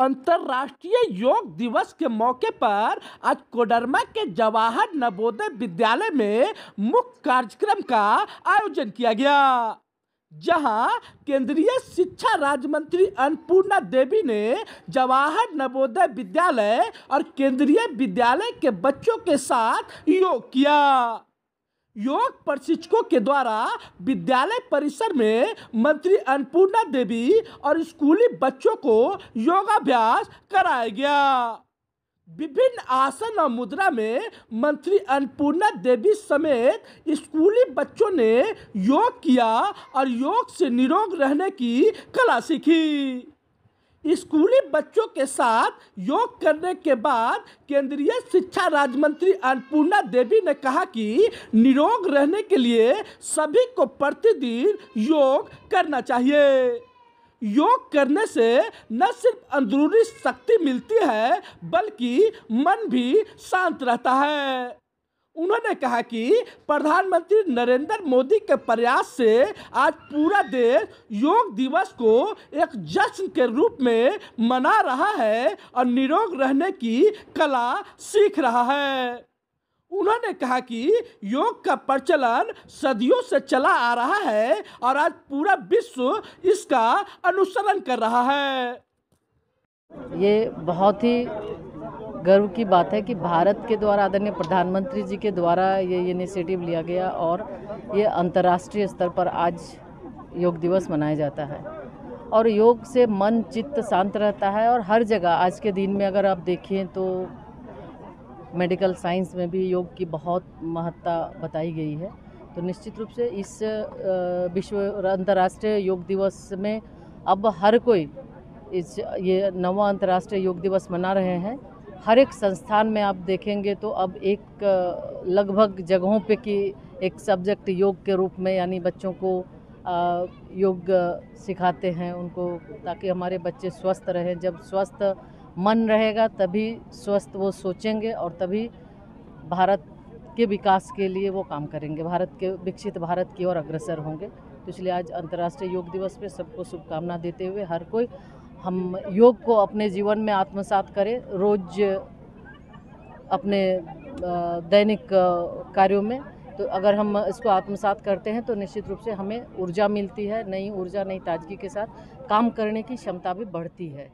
अंतर्राष्ट्रीय योग दिवस के मौके पर आज कोडरमा के जवाहर नवोदय विद्यालय में मुख्य कार्यक्रम का आयोजन किया गया जहां केंद्रीय शिक्षा राज्य मंत्री अन्नपूर्णा देवी ने जवाहर नवोदय विद्यालय और केंद्रीय विद्यालय के बच्चों के साथ योग किया योग प्रशिक्षकों के द्वारा विद्यालय परिसर में मंत्री अन्नपूर्णा देवी और स्कूली बच्चों को योगाभ्यास कराया गया विभिन्न आसन और मुद्रा में मंत्री अन्नपूर्णा देवी समेत स्कूली बच्चों ने योग किया और योग से निरोग रहने की कला सीखी स्कूली बच्चों के साथ योग करने के बाद केंद्रीय शिक्षा राज्य मंत्री अन्नपूर्णा देवी ने कहा कि निरोग रहने के लिए सभी को प्रतिदिन योग करना चाहिए योग करने से न सिर्फ अंदरूनी शक्ति मिलती है बल्कि मन भी शांत रहता है उन्होंने कहा कि प्रधानमंत्री नरेंद्र मोदी के प्रयास से आज पूरा देश योग दिवस को एक जश्न के रूप में मना रहा है और निरोग रहने की कला सीख रहा है उन्होंने कहा कि योग का प्रचलन सदियों से चला आ रहा है और आज पूरा विश्व इसका अनुसरण कर रहा है ये बहुत ही गर्व की बात है कि भारत के द्वारा आदरणीय प्रधानमंत्री जी के द्वारा ये इनिशिएटिव लिया गया और ये अंतर्राष्ट्रीय स्तर पर आज योग दिवस मनाया जाता है और योग से मन चित्त शांत रहता है और हर जगह आज के दिन में अगर आप देखें तो मेडिकल साइंस में भी योग की बहुत महत्ता बताई गई है तो निश्चित रूप से इस विश्व अंतर्राष्ट्रीय योग दिवस में अब हर कोई इस ये नवा अंतर्राष्ट्रीय योग दिवस मना रहे हैं हर एक संस्थान में आप देखेंगे तो अब एक लगभग जगहों पे कि एक सब्जेक्ट योग के रूप में यानी बच्चों को योग सिखाते हैं उनको ताकि हमारे बच्चे स्वस्थ रहें जब स्वस्थ मन रहेगा तभी स्वस्थ वो सोचेंगे और तभी भारत के विकास के लिए वो काम करेंगे भारत के विकसित भारत की ओर अग्रसर होंगे तो इसलिए आज अंतर्राष्ट्रीय योग दिवस पे सबको शुभकामना देते हुए हर कोई हम योग को अपने जीवन में आत्मसात करें रोज अपने दैनिक कार्यों में तो अगर हम इसको आत्मसात करते हैं तो निश्चित रूप से हमें ऊर्जा मिलती है नई ऊर्जा नई ताजगी के साथ काम करने की क्षमता भी बढ़ती है